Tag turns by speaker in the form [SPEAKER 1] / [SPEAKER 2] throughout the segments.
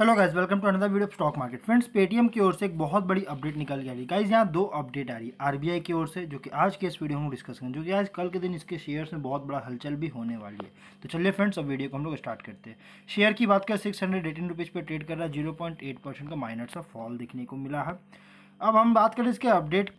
[SPEAKER 1] hello guys welcome to another video stock market friends Paytm की ओर से एक बहुत बड़ी अपडेट निकल के आ रही है गाइस यहाँ दो अपडेट आ रही है आरबीआई की ओर से जो कि आज के इस वीडियो में डिस्कस करें जो कि आज कल के दिन इसके शेयर्स में बहुत बड़ा हलचल भी होने वाली है तो चलिए फ्रेंड्स अब वीडियो को हम लोग स्टार्ट करते हैं शेयर की बात करें सिक्स हंड्रेड पर ट्रेड कर रहा है जीरो का माइनस ऑफ फॉल देखने को मिला है अब हम बात करें इसके अपडेट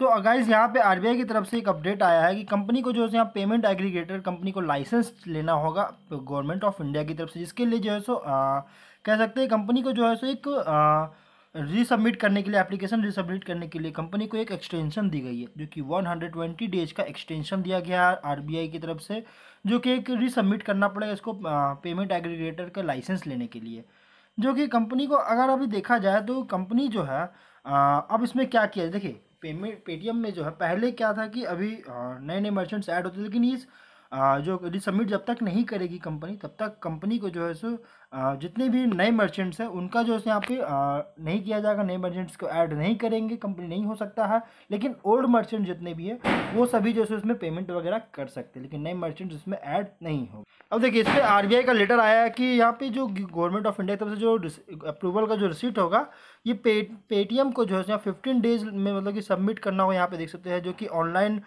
[SPEAKER 1] तो अगाइज यहाँ पे आरबीआई की तरफ से एक अपडेट आया है कि कंपनी को जो है यहाँ पेमेंट एग्रीगेटर कंपनी को लाइसेंस लेना होगा गवर्नमेंट ऑफ इंडिया की तरफ से जिसके लिए जो है सो आ, कह सकते हैं कंपनी को जो है सो एक रीसबमिट करने के लिए एप्लीकेशन रीसबमिट करने के लिए कंपनी को एक एक्सटेंशन दी गई है जो कि 120 डेज का एक्सटेंशन दिया गया है आरबीआई की तरफ से जो कि एक रीसबमिट करना पड़ेगा इसको पेमेंट एग्रीगेटर का लाइसेंस लेने के लिए जो कि कंपनी को अगर अभी देखा जाए तो कंपनी जो है आ, अब इसमें क्या किया देखिए पेमेंट पेटीएम में जो है पहले क्या था कि अभी नए नए मर्चेंट्स ऐड होते थे लेकिन इस जो रिसबमिट जब तक नहीं करेगी कंपनी तब तक कंपनी को जो है सो जितने भी नए मर्चेंट्स हैं उनका जो है यहाँ पे नहीं किया जाएगा नए मर्चेंट्स को ऐड नहीं करेंगे कंपनी नहीं हो सकता है लेकिन ओल्ड मर्चेंट जितने भी है वो सभी जो है उसमें पेमेंट वगैरह कर सकते हैं लेकिन नए मर्चेंट्स उसमें ऐड नहीं हो अब देखिए इस आर का लेटर आया है कि यहाँ पर जो गवर्नमेंट ऑफ इंडिया की तरफ से जो अप्रूवल का जो रिसिट होगा ये पे पेटीएम को जो है फिफ्टीन डेज में मतलब कि सबमिट करना हो यहाँ पे देख सकते हैं जो कि ऑनलाइन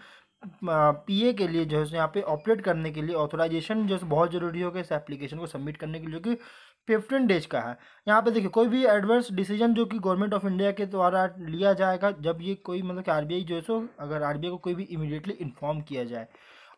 [SPEAKER 1] पीए के लिए जो है यहाँ पे ऑपरेट करने के लिए ऑथोराइजेशन जो है बहुत ज़रूरी होगा इस एप्लीकेशन को सबमिट करने के लिए जो कि फिफ्टीन डेज का है यहाँ पे देखिए कोई भी एडवर्स डिसीजन जो कि गवर्नमेंट ऑफ इंडिया के द्वारा लिया जाएगा जब ये कोई मतलब कि आर जो है सो अगर आर को कोई भी इमीडिएटली इन्फॉर्म किया जाए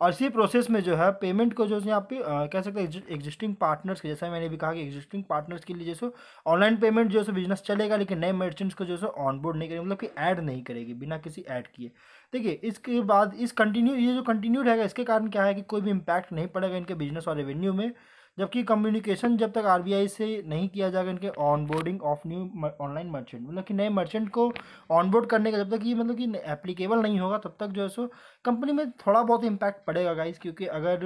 [SPEAKER 1] और इसी प्रोसेस में जो है पेमेंट को जो यहाँ पे कह सकते हैं एग्जिस्टिंग पार्टनर्स के जैसा मैंने भी कहा कि एग्जिस्टिंग पार्टनर्स के लिए जैसे ऑनलाइन पेमेंट जो है बिजनेस चलेगा लेकिन नए मर्चेंट्स को जो है ऑनबोर्ड नहीं करेगी मतलब कि ऐड नहीं करेगी बिना किसी ऐड किए देखिए इसके बाद इस कंटिन्यू ये जो कंटिन्यू रहेगा इसके कारण क्या है कि कोई भी इम्पैक्ट नहीं पड़ेगा इनके बिजनेस और रेवेन्यू में जबकि कम्युनिकेशन जब तक आर से नहीं किया जाएगा इनके onboarding of new online merchant मतलब कि नए मर्चेंट को ऑनबोर्ड करने का जब तक ये मतलब कि एप्लीकेबल नहीं होगा तब तक जो है सो कंपनी में थोड़ा बहुत इम्पैक्ट पड़ेगा गाइज क्योंकि अगर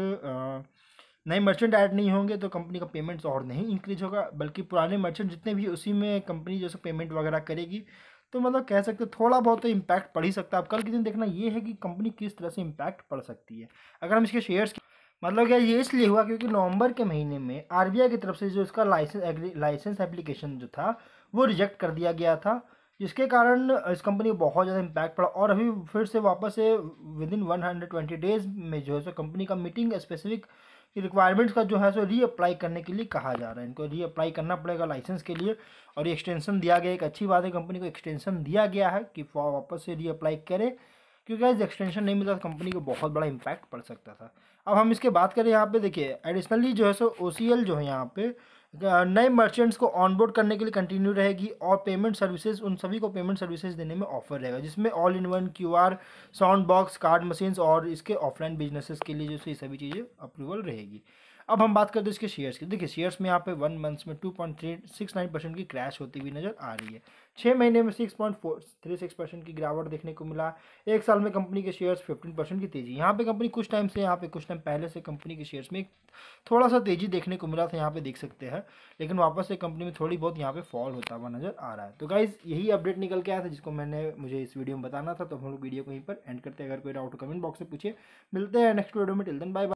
[SPEAKER 1] नए मर्चेंट ऐड नहीं होंगे तो कंपनी का पेमेंट्स और नहीं इंक्रीज होगा बल्कि पुराने मर्चेंट जितने भी उसी में कंपनी जैसे पेमेंट वगैरह करेगी तो मतलब कह सकते हो थोड़ा बहुत तो इम्पैक्ट पड़ ही सकता है अब कल के दिन देखना ये है कि कंपनी किस तरह से इम्पैक्ट पड़ सकती है अगर हम इसके शेयर्स मतलब क्या ये इसलिए हुआ क्योंकि नवंबर के महीने में आरबीआई की तरफ से जो इसका लाइसेंस लाइसेंस एप्लीकेशन जो था वो रिजेक्ट कर दिया गया था जिसके कारण इस कंपनी को बहुत ज़्यादा इम्पैक्ट पड़ा और अभी फिर से वापस से within one hundred twenty days में जो है सो कंपनी का मीटिंग स्पेसिफिक रिक्वायरमेंट्स का जो है सो रीअप्लाई करने के लिए कहा जा रहा है इनको रीअप्लाई करना पड़ेगा लाइसेंस के लिए और ये एक्सटेंशन दिया गया एक अच्छी बात है कंपनी को एक्सटेंशन दिया गया है कि वापस से रीअप्लाई करें क्योंकि आज एक्सटेंशन नहीं मिला कंपनी तो को बहुत बड़ा इम्पैक्ट पड़ सकता था अब हम इसके बात करें यहाँ पे देखिए एडिशनली जो है सो ओ जो है यहाँ पे नए मर्चेंट्स को ऑनबोर्ड करने के लिए कंटिन्यू रहेगी और पेमेंट सर्विसेज उन सभी को पेमेंट सर्विसेज देने में ऑफर रहेगा जिसमें all in one QR sound box card machines और इसके ऑफलाइन बिजनेसेस के लिए जो सभी चीज़ें अप्रूवल रहेगी अब हम बात करते हैं इसके शेयर्स की देखिए शेयर्स में यहाँ पे वन मंथ्स में two point three six nine percent की क्रैश होती हुई नजर आ रही है छः महीने में six point four three six percent की गिरावट देखने को मिला एक साल में कंपनी के शेयर्स फिफ्टीन परसेंट की तेजी यहाँ पे कंपनी कुछ टाइम से यहाँ पे कुछ टाइम पहले से कंपनी के शेयर्स में थोड़ा सा तेजी देखने को मिला था यहाँ पे देख सकते हैं लेकिन वापस से कंपनी में थोड़ी बहुत यहाँ पे फॉल होता हुआ नजर आ रहा है तो गाइज यही अपडेट निकल के आया था जिसको मैंने मुझे इस वीडियो में बताना था तो हम लोग वीडियो को यहीं पर एंड करते हैं अगर कोई डाउट कमेंट बॉक्स से पूछे मिलते हैं नेक्स्ट वीडियो में टिल दिन बाय